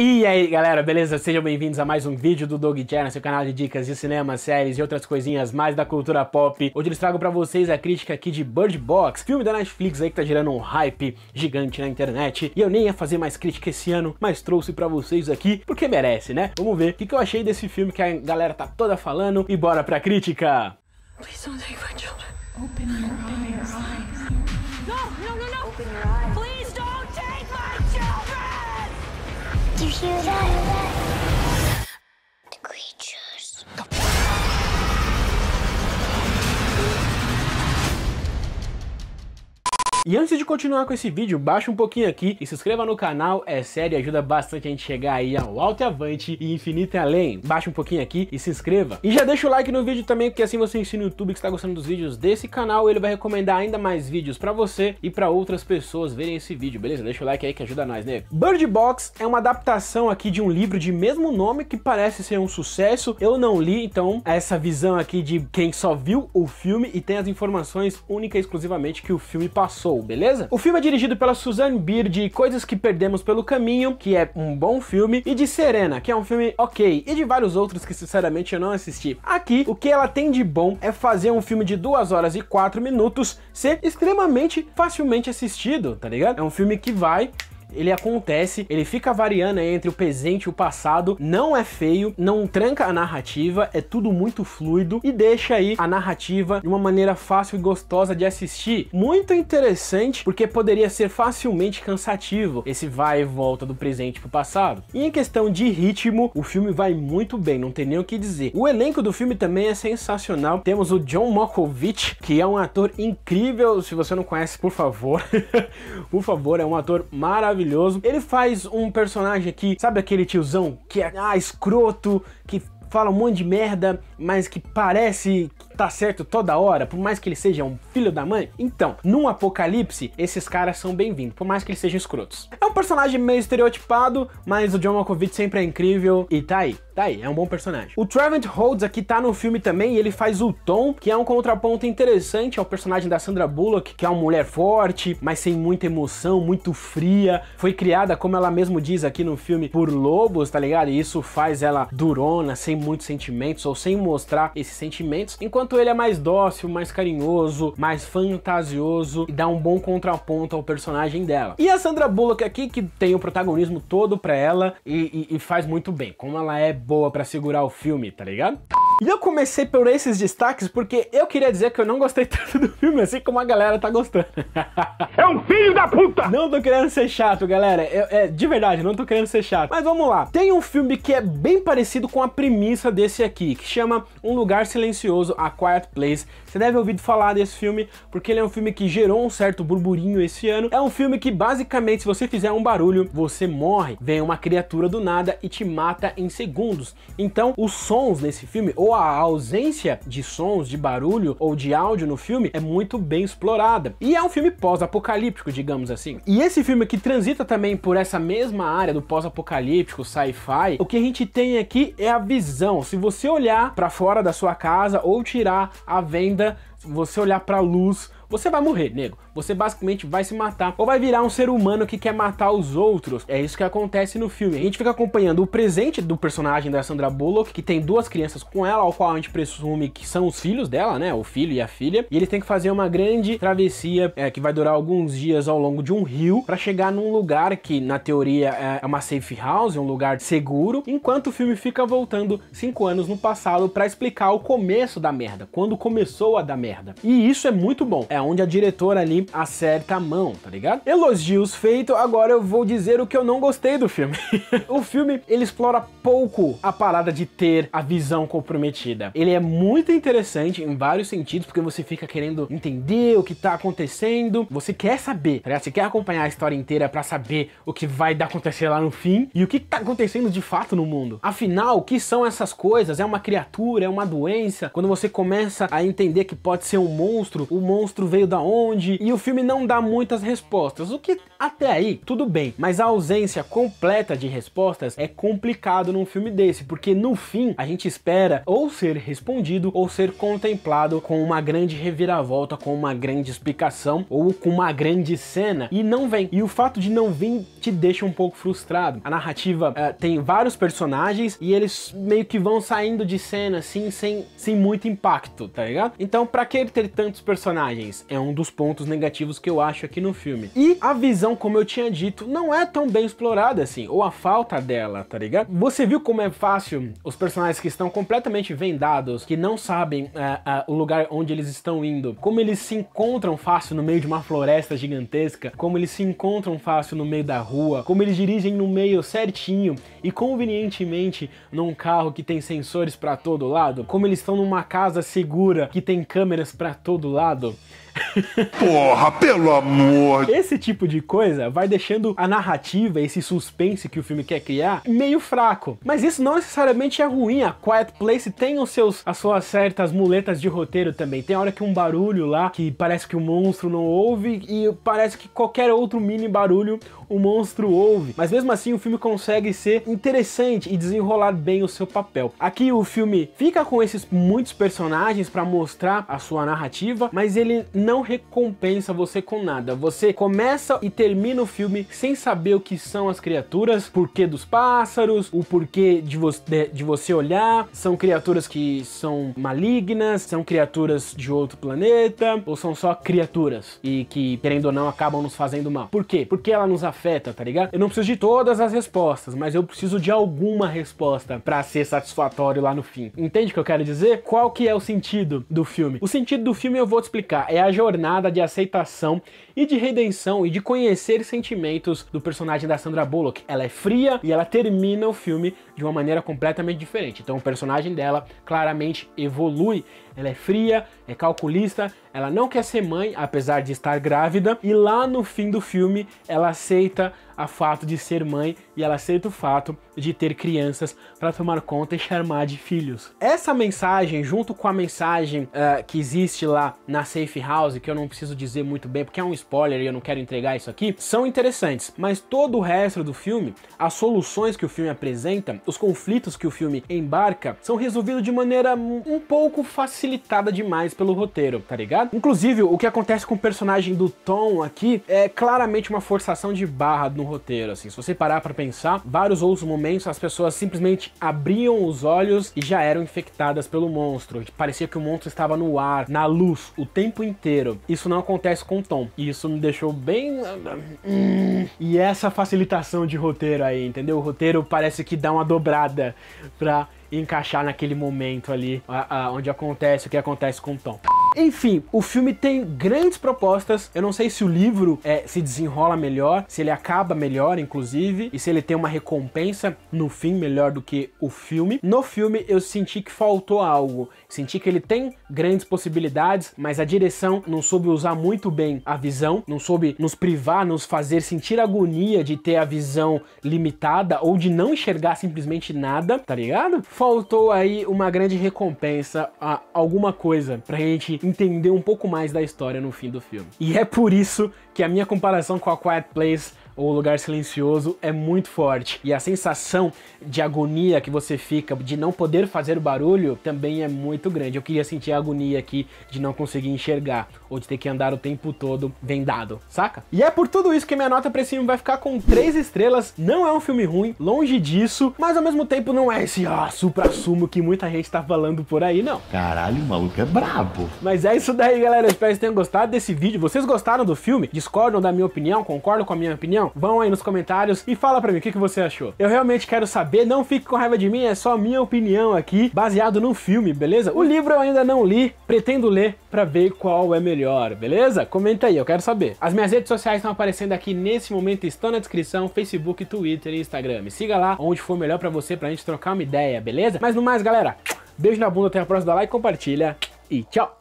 E aí galera, beleza? Sejam bem-vindos a mais um vídeo do Dog Channel, seu canal de dicas de cinema, séries e outras coisinhas mais da cultura pop. Hoje eu trago pra vocês a crítica aqui de Bird Box, filme da Netflix aí que tá gerando um hype gigante na internet. E eu nem ia fazer mais crítica esse ano, mas trouxe pra vocês aqui porque merece, né? Vamos ver o que eu achei desse filme que a galera tá toda falando e bora pra crítica! Please don't take my children. Open your The creature. E antes de continuar com esse vídeo, baixa um pouquinho aqui e se inscreva no canal, é sério, ajuda bastante a gente chegar aí ao alto e avante e infinito e além. Baixa um pouquinho aqui e se inscreva. E já deixa o like no vídeo também, porque assim você ensina o YouTube que está gostando dos vídeos desse canal, ele vai recomendar ainda mais vídeos para você e para outras pessoas verem esse vídeo, beleza? Deixa o like aí que ajuda nós, né? Bird Box é uma adaptação aqui de um livro de mesmo nome que parece ser um sucesso. Eu não li, então essa visão aqui de quem só viu o filme e tem as informações única e exclusivamente que o filme passou. Soul, beleza? O filme é dirigido pela Suzanne Beer de Coisas que Perdemos pelo Caminho, que é um bom filme, e de Serena, que é um filme ok, e de vários outros que sinceramente eu não assisti. Aqui, o que ela tem de bom é fazer um filme de 2 horas e 4 minutos ser extremamente facilmente assistido, tá ligado? É um filme que vai ele acontece, ele fica variando entre o presente e o passado, não é feio, não tranca a narrativa, é tudo muito fluido e deixa aí a narrativa de uma maneira fácil e gostosa de assistir. Muito interessante, porque poderia ser facilmente cansativo esse vai e volta do presente pro passado. E em questão de ritmo, o filme vai muito bem, não tem nem o que dizer. O elenco do filme também é sensacional. Temos o John Malkovich, que é um ator incrível. Se você não conhece, por favor, por favor, é um ator maravilhoso maravilhoso. Ele faz um personagem aqui, sabe aquele tiozão que é ah, escroto, que fala um monte de merda, mas que parece tá certo toda hora, por mais que ele seja um filho da mãe? Então, num apocalipse, esses caras são bem-vindos, por mais que eles sejam escrotos. É um personagem meio estereotipado, mas o John Malkovich sempre é incrível e tá aí. Tá aí, é um bom personagem. O Trevent Holds aqui tá no filme também e ele faz o Tom, que é um contraponto interessante ao personagem da Sandra Bullock, que é uma mulher forte, mas sem muita emoção, muito fria. Foi criada, como ela mesmo diz aqui no filme, por lobos, tá ligado? E isso faz ela durona, sem muitos sentimentos ou sem mostrar esses sentimentos, enquanto quanto ele é mais dócil, mais carinhoso, mais fantasioso e dá um bom contraponto ao personagem dela. E a Sandra Bullock aqui, que tem o protagonismo todo pra ela e, e, e faz muito bem, como ela é boa pra segurar o filme, tá ligado? E eu comecei por esses destaques porque eu queria dizer que eu não gostei tanto do filme, assim como a galera tá gostando. É um filho da puta! Não tô querendo ser chato, galera. Eu, é, de verdade, não tô querendo ser chato. Mas vamos lá. Tem um filme que é bem parecido com a premissa desse aqui, que chama Um Lugar Silencioso, A Quiet Place. Você deve ouvir falar desse filme, porque ele é um filme que gerou um certo burburinho esse ano. É um filme que, basicamente, se você fizer um barulho, você morre. Vem uma criatura do nada e te mata em segundos. Então, os sons nesse filme, ou ou a ausência de sons, de barulho ou de áudio no filme é muito bem explorada. E é um filme pós-apocalíptico, digamos assim. E esse filme que transita também por essa mesma área do pós-apocalíptico, sci-fi, o que a gente tem aqui é a visão. Se você olhar para fora da sua casa ou tirar a venda você olhar pra luz, você vai morrer, nego. Você basicamente vai se matar ou vai virar um ser humano que quer matar os outros. É isso que acontece no filme. A gente fica acompanhando o presente do personagem da Sandra Bullock, que tem duas crianças com ela, ao qual a gente presume que são os filhos dela, né? O filho e a filha. E ele tem que fazer uma grande travessia é, que vai durar alguns dias ao longo de um rio para chegar num lugar que, na teoria, é, é uma safe house, é um lugar seguro, enquanto o filme fica voltando cinco anos no passado para explicar o começo da merda, quando começou a dar merda merda. E isso é muito bom. É onde a diretora ali acerta a mão, tá ligado? Elogios feito, agora eu vou dizer o que eu não gostei do filme. o filme, ele explora pouco a parada de ter a visão comprometida. Ele é muito interessante em vários sentidos, porque você fica querendo entender o que tá acontecendo, você quer saber, tá ligado? Você quer acompanhar a história inteira para saber o que vai dar acontecer lá no fim e o que tá acontecendo de fato no mundo. Afinal, o que são essas coisas? É uma criatura, é uma doença? Quando você começa a entender que pode pode ser um monstro, o monstro veio da onde, e o filme não dá muitas respostas, o que até aí tudo bem, mas a ausência completa de respostas é complicado num filme desse, porque no fim a gente espera ou ser respondido ou ser contemplado com uma grande reviravolta, com uma grande explicação ou com uma grande cena, e não vem. E o fato de não vir te deixa um pouco frustrado. A narrativa uh, tem vários personagens e eles meio que vão saindo de cena assim, sem, sem muito impacto, tá ligado? Então, pra que ele ter tantos personagens? É um dos pontos negativos que eu acho aqui no filme. E a visão, como eu tinha dito, não é tão bem explorada assim, ou a falta dela, tá ligado? Você viu como é fácil os personagens que estão completamente vendados, que não sabem é, é, o lugar onde eles estão indo, como eles se encontram fácil no meio de uma floresta gigantesca, como eles se encontram fácil no meio da rua, como eles dirigem no meio certinho e convenientemente num carro que tem sensores para todo lado, como eles estão numa casa segura que tem câmera câmeras para todo lado. Porra, pelo amor! Esse tipo de coisa vai deixando a narrativa, esse suspense que o filme quer criar, meio fraco. Mas isso não necessariamente é ruim. A Quiet Place tem os seus, as suas certas muletas de roteiro também. Tem hora que um barulho lá que parece que o monstro não ouve e parece que qualquer outro mini barulho o monstro ouve. Mas mesmo assim o filme consegue ser interessante e desenrolar bem o seu papel. Aqui o filme fica com esses muitos personagens para mostrar a sua narrativa, mas ele não não recompensa você com nada. Você começa e termina o filme sem saber o que são as criaturas, porquê dos pássaros, o porquê de, vo de, de você olhar. São criaturas que são malignas, são criaturas de outro planeta, ou são só criaturas e que, querendo ou não, acabam nos fazendo mal. Por quê? Porque ela nos afeta, tá ligado? Eu não preciso de todas as respostas, mas eu preciso de alguma resposta para ser satisfatório lá no fim. Entende o que eu quero dizer? Qual que é o sentido do filme? O sentido do filme eu vou te explicar. É a jornada de aceitação e de redenção e de conhecer sentimentos do personagem da Sandra Bullock. Ela é fria e ela termina o filme de uma maneira completamente diferente. Então o personagem dela claramente evolui, ela é fria, é calculista, ela não quer ser mãe, apesar de estar grávida, e lá no fim do filme ela aceita o fato de ser mãe e ela aceita o fato de ter crianças para tomar conta e chamar de filhos. Essa mensagem, junto com a mensagem uh, que existe lá na Safe House, que eu não preciso dizer muito bem porque é um spoiler e eu não quero entregar isso aqui, são interessantes, mas todo o resto do filme, as soluções que o filme apresenta, os conflitos que o filme embarca são resolvidos de maneira um pouco facilitada demais pelo roteiro, tá ligado? Inclusive, o que acontece com o personagem do Tom aqui é claramente uma forçação de barra no roteiro, assim. Se você parar para pensar, vários outros momentos as pessoas simplesmente abriam os olhos e já eram infectadas pelo monstro. Parecia que o monstro estava no ar, na luz, o tempo inteiro. Isso não acontece com o Tom. E isso me deixou bem... Hum, e essa facilitação de roteiro aí, entendeu? O roteiro parece que dá uma do dobrada pra encaixar naquele momento ali a, a, onde acontece o que acontece com o Tom. Enfim, o filme tem grandes propostas. Eu não sei se o livro é, se desenrola melhor, se ele acaba melhor, inclusive, e se ele tem uma recompensa no fim melhor do que o filme. No filme, eu senti que faltou algo. Senti que ele tem grandes possibilidades, mas a direção não soube usar muito bem a visão, não soube nos privar, nos fazer sentir agonia de ter a visão limitada ou de não enxergar simplesmente nada, tá ligado? Faltou aí uma grande recompensa, a alguma coisa pra gente entender um pouco mais da história no fim do filme. E é por isso que a minha comparação com A Quiet Place ou lugar silencioso é muito forte. E a sensação de agonia que você fica de não poder fazer barulho também é muito grande. Eu queria sentir a agonia aqui de não conseguir enxergar ou de ter que andar o tempo todo vendado, saca? E é por tudo isso que minha nota pra esse filme vai ficar com 3 estrelas. Não é um filme ruim, longe disso, mas ao mesmo tempo não é esse ah, supra-sumo que muita gente tá falando por aí, não. Caralho, o maluco é brabo. Mas é isso daí, galera. Eu espero que vocês tenham gostado desse vídeo. Vocês gostaram do filme? Discordam da minha opinião? Concordam com a minha opinião? assistiram? Vão aí nos comentários e fala pra mim o que, que você achou. Eu realmente quero saber, não fique com raiva de mim, é só minha opinião aqui, baseado num filme, beleza? O livro eu ainda não li, pretendo ler pra ver qual é melhor, beleza? Comenta aí, eu quero saber. As minhas redes sociais estão aparecendo aqui nesse momento, estão na descrição, Facebook, Twitter e Instagram. Me siga lá, onde for melhor pra você, pra gente trocar uma ideia, beleza? Mas no mais, galera, beijo na bunda, até a próxima, dá like, compartilha e tchau!